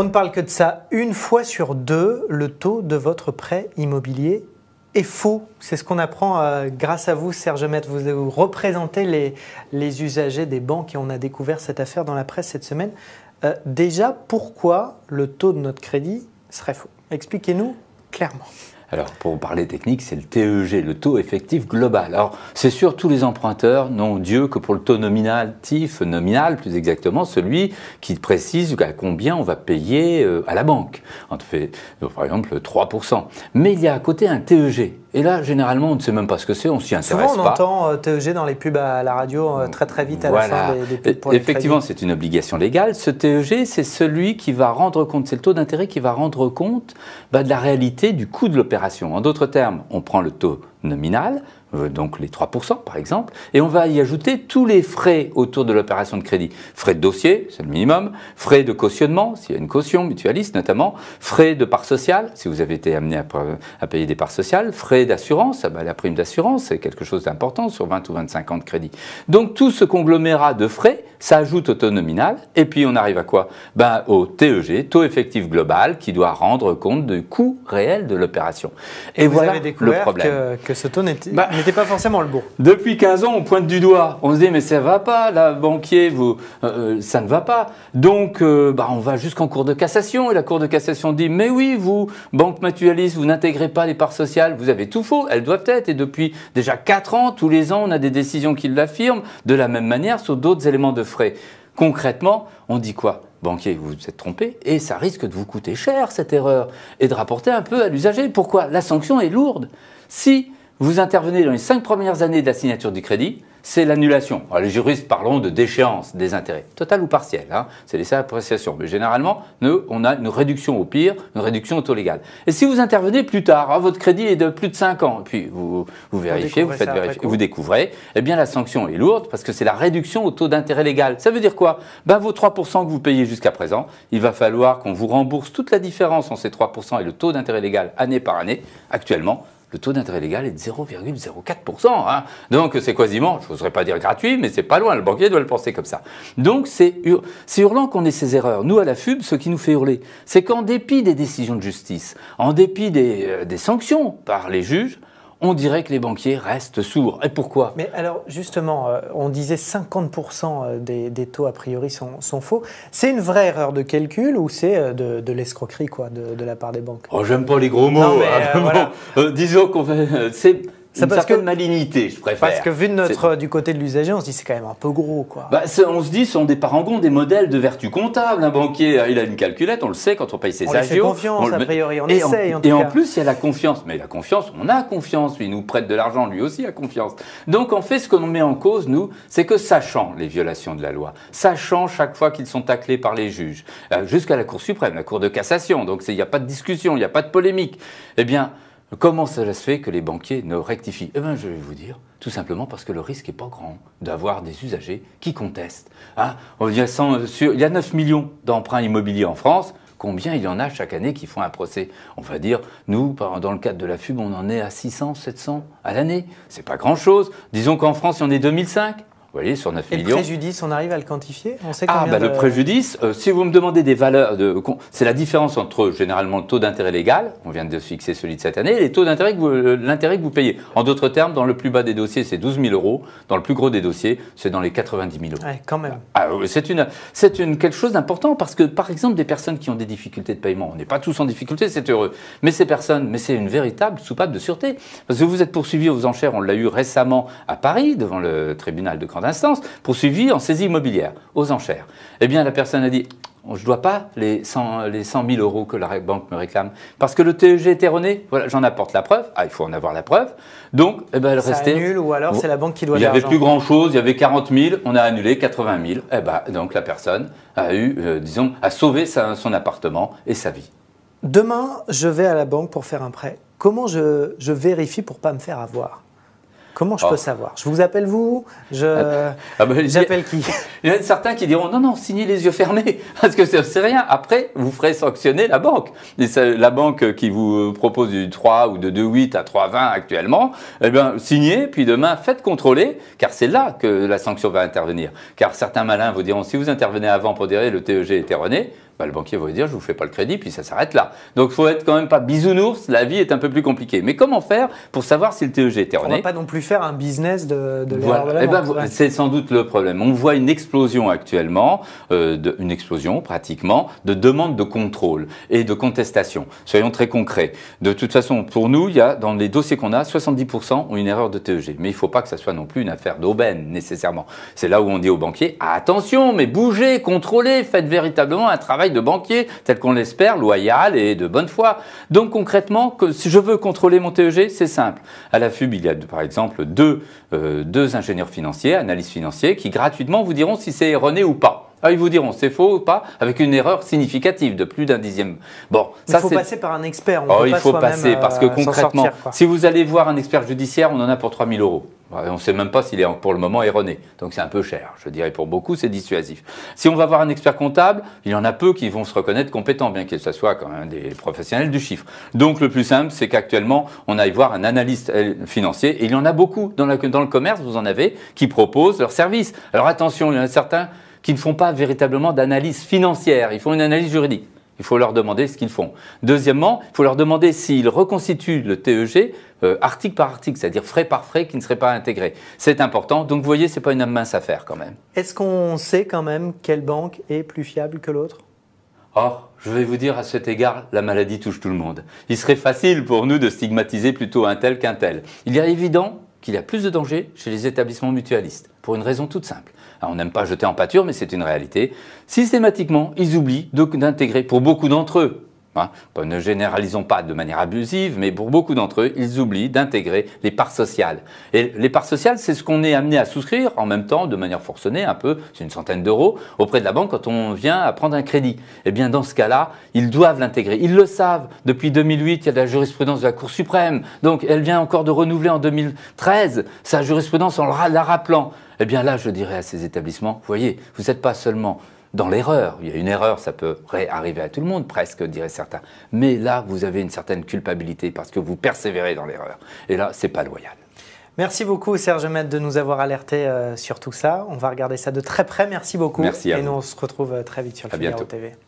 On ne parle que de ça. Une fois sur deux, le taux de votre prêt immobilier est faux. C'est ce qu'on apprend euh, grâce à vous, Serge Maître. Vous, euh, représentez les, usagers des banques et on a découvert cette affaire dans la presse cette semaine. Euh, déjà, pourquoi le taux de notre crédit serait faux Expliquez-nous clairement. Alors, pour parler technique, c'est le TEG, le taux effectif global. Alors, c'est sûr, tous les emprunteurs non Dieu que pour le taux nominal, nominatif, nominal plus exactement, celui qui précise à combien on va payer euh, à la banque. En fait, euh, par exemple, 3%. Mais il y a à côté un TEG, et là, généralement, on ne sait même pas ce que c'est, on s'y intéresse Souvent, on entend euh, TEG dans les pubs à la radio euh, très très vite à la fin des, Effectivement, c'est une obligation légale. Ce TEG, c'est celui qui va rendre compte, c'est le taux d'intérêt qui va rendre compte bah, de la réalité du coût de l'opération. En d'autres termes, on prend le taux nominal, euh, donc les 3% par exemple, et on va y ajouter tous les frais autour de l'opération de crédit. Frais de dossier, c'est le minimum, frais de cautionnement, s'il y a une caution mutualiste notamment, frais de part sociale, si vous avez été amené à, payer des parts sociales, frais d'assurance, ah bah, la prime d'assurance, c'est quelque chose d'important sur 20 ou 25 ans de crédit. Donc tout ce conglomérat de frais s'ajoute au taux nominal, et puis on arrive à quoi ben, Au TEG, taux effectif global, qui doit rendre compte du coût réel de l'opération. Et, voilà le problème que ce taux bah. n'était pas forcément le bon. Depuis 15 ans, on pointe du doigt. On se dit, mais ça ne va pas, la banquier, vous, euh, euh, ça ne va pas. Donc, euh, bah, on va jusqu'en cours de cassation. Et la cour de cassation dit, mais oui, vous, banque mutualiste, vous n'intégrez pas les parts sociales. Vous avez tout faux. Elles doivent être. Et depuis déjà 4 ans, tous les ans, on a des décisions qui l'affirment. De la même manière, sur d'autres éléments de frais. Concrètement, on dit quoi Banquier, vous vous êtes trompé et ça risque de vous coûter cher cette erreur et de rapporter un peu à l'usager. Pourquoi La sanction est lourde. Si vous intervenez dans les cinq premières années de la signature du crédit, c'est l'annulation. les juristes parlons de déchéance des intérêts, totale ou partielle, hein. c'est les appréciations. Mais généralement, nous, on a une réduction au pire, une réduction au taux légal. Et si vous intervenez plus tard, hein, votre crédit est de plus de cinq ans, et puis vous, vous vérifiez, vous faites vérifier, vous découvrez, eh bien la sanction est lourde parce que c'est la réduction au taux d'intérêt légal. Ça veut dire quoi ben, Vos 3% que vous payez jusqu'à présent, il va falloir qu'on vous rembourse toute la différence entre ces 3% et le taux d'intérêt légal année par année. Actuellement, le taux d'intérêt légal est de 0,04%. Hein. Donc c'est quasiment, je n'oserais pas dire gratuit, mais c'est pas loin, le banquier doit le penser comme ça. Donc c'est hurlant qu'on ait ces erreurs. Nous, à la FUB, ce qui nous fait hurler, c'est qu'en dépit des décisions de justice, en dépit des euh, sanctions par les juges, on dirait que les banquiers restent sourds. Et pourquoi Mais alors, justement, euh, on disait 50% euh, des, taux a priori sont, faux. C'est une vraie erreur de calcul ou c'est euh, de, l'escroquerie, quoi, de, la part des banques Oh, j'aime pas les gros mots. Hein, disons qu'on fait une parce certaine que, malignité, je préfère. Parce que vu de notre, du côté de l'usager, on se dit c'est quand même un peu gros. quoi. Bah, on se dit ce sont des parangons, des modèles de vertu comptable. Un banquier, euh, il a une calculette, on le sait quand on paye ses agios. On a confiance, a priori, on essaye. En, et en plus, il y a la confiance. Mais la confiance, on a confiance. Il nous prête de l'argent, lui aussi a confiance. Donc en fait, ce que met en cause, nous, c'est que sachant les violations de la loi, sachant chaque fois qu'ils sont taclés par les juges, euh, jusqu'à la Cour suprême, la Cour de cassation, donc il n'y a pas de discussion, il n'y a pas de polémique, eh bien, Comment ça se fait que les banquiers ne rectifient Eh bien, je vais vous dire, tout simplement parce que le risque n'est pas grand d'avoir des usagers qui contestent. Ah, il, y a il y a 9 millions d'emprunts immobiliers en France. Combien il y en a chaque année qui font un procès On va dire, nous, dans le cadre de la FUB, on en est à 600, 700 à l'année. C'est pas grand-chose. Disons qu'en France, il y en a 2005 sur 9 préjudice, on arrive à le quantifier sait Ah, bah, le préjudice, euh, si vous me demandez des valeurs, de, c'est la différence entre généralement le taux d'intérêt légal, on vient de fixer celui de cette année, et les taux d'intérêt que euh, l'intérêt que vous payez. En d'autres termes, dans le plus bas des dossiers, c'est 12 000 euros. Dans le plus gros des dossiers, c'est dans les 90 000 euros. Ouais, quand même. Ah, euh, c'est une, c'est une quelque chose d'important parce que, par exemple, des personnes qui ont des difficultés de paiement, on n'est pas tous en difficulté, c'est heureux. Mais ces personnes, mais c'est une véritable soupape de sûreté. Parce que vous êtes poursuivi aux enchères, on l'a eu récemment à Paris devant le tribunal de Grande poursuivi en saisie immobilière, aux enchères. Eh bien, la personne a dit je ne dois pas les 100, les 000 euros que la banque me réclame. Parce que le TEG est erroné. Voilà, j'en apporte la preuve. Ah, il faut en avoir la preuve. Donc, eh ben, elle ça restait. annule ou alors c'est la banque qui doit Il n'y avait plus grand chose. Il y avait 40 000. On a annulé 80 000. Eh ben, donc la personne a eu, euh, disons, a sauvé son appartement et sa vie. Demain, je vais à la banque pour faire un prêt. Comment je, je vérifie pour pas me faire avoir Comment je peux ah. savoir Je vous appelle vous je... J'appelle ah. Ah bah, qui Il y en a certains qui diront non, non, signez les yeux fermés, parce que c'est rien. Après, vous ferez sanctionner la banque. Et la banque qui vous euh, propose du 3 ou de 2,8 à 3,20 actuellement, eh bien, signez, puis demain, faites contrôler, car c'est là que la sanction va intervenir. Car certains malins vous diront si vous intervenez avant pour dire eh, le TEG est erroné, le banquier va dire je vous fais pas le crédit, puis ça s'arrête là. Donc faut être quand même pas bisounours, la vie est un peu plus compliquée. Mais comment faire pour savoir si le TEG est erroné On ne va pas non plus faire un business de, l'erreur de la eh ben, C'est sans doute le problème. On voit une explosion actuellement, euh, une explosion pratiquement, de demandes de contrôle et de contestation. Soyons très concrets. De toute façon, pour nous, il y a dans les dossiers qu'on a, 70% ont une erreur de TEG. Mais il ne faut pas que ça soit non plus une affaire d'aubaine nécessairement. C'est là où on dit aux banquiers attention, mais bougez, contrôlez, faites véritablement un travail de banquier, tel qu'on l'espère, loyal et de bonne foi. Donc concrètement, si je veux contrôler mon TEG, c'est simple. À la FUB, il y a par exemple deux, euh, deux ingénieurs financiers, analystes financiers, qui gratuitement vous diront si c'est erroné ou pas. Ah, ils vous diront c'est faux ou pas, avec une erreur significative de plus d'un dixième. Bon, ça, il faut passer par un expert. On oh, il faut passer parce que euh, concrètement, si vous allez voir un expert judiciaire, on en a pour 3000 euros. On ne sait même pas s'il est pour le moment erroné. Donc c'est un peu cher. Je dirais pour beaucoup, c'est dissuasif. Si on va voir un expert comptable, il y en a peu qui vont se reconnaître compétents, bien que ce soit quand même des professionnels du chiffre. Donc le plus simple, c'est qu'actuellement, on aille voir un analyste euh, financier. Et il y en a beaucoup dans, dans le commerce, vous en avez, qui proposent leurs services. Alors attention, il y en a certains qui ne font pas véritablement d'analyse financière, ils font une analyse juridique. Il faut leur demander ce qu'ils font. Deuxièmement, il faut leur demander s'ils reconstituent le TEG euh, article par article, c'est-à-dire frais par frais qui ne seraient pas intégrés. C'est important. Donc vous voyez, ce n'est pas une mince affaire quand même. Est-ce qu'on sait quand même quelle banque est plus fiable que l'autre Or, je vais vous dire à cet égard, la maladie touche tout le monde. Il serait facile pour nous de stigmatiser plutôt un tel qu'un tel. Il y a évident qu'il y a plus de danger chez les établissements mutualistes, pour une raison toute simple. Alors, on n'aime pas jeter en pâture, mais c'est une réalité. Systématiquement, ils oublient d'intégrer, pour beaucoup d'entre eux, Hein. Ne généralisons pas de manière abusive, mais pour beaucoup d'entre eux, ils oublient d'intégrer les parts sociales. Et les parts sociales, c'est ce qu'on est amené à souscrire en même temps, de manière forcenée, un peu, c'est une centaine d'euros, auprès de la banque quand on vient à prendre un crédit. Eh bien, dans ce cas-là, ils doivent l'intégrer. Ils le savent. Depuis 2008, il y a de la jurisprudence de la Cour suprême. Donc, elle vient encore de renouveler en 2013 sa jurisprudence en la rappelant. Eh bien là, je dirais à ces établissements, vous voyez, vous n'êtes pas seulement dans l'erreur. Il y a une erreur, ça peut arriver à tout le monde, presque, diraient certains. Mais là, vous avez une certaine culpabilité parce que vous persévérez dans l'erreur. Et là, c'est pas loyal. Merci beaucoup Serge Maître de nous avoir alerté euh, sur tout ça. On va regarder ça de très près. Merci beaucoup. Merci Et nous on se retrouve euh, très vite sur le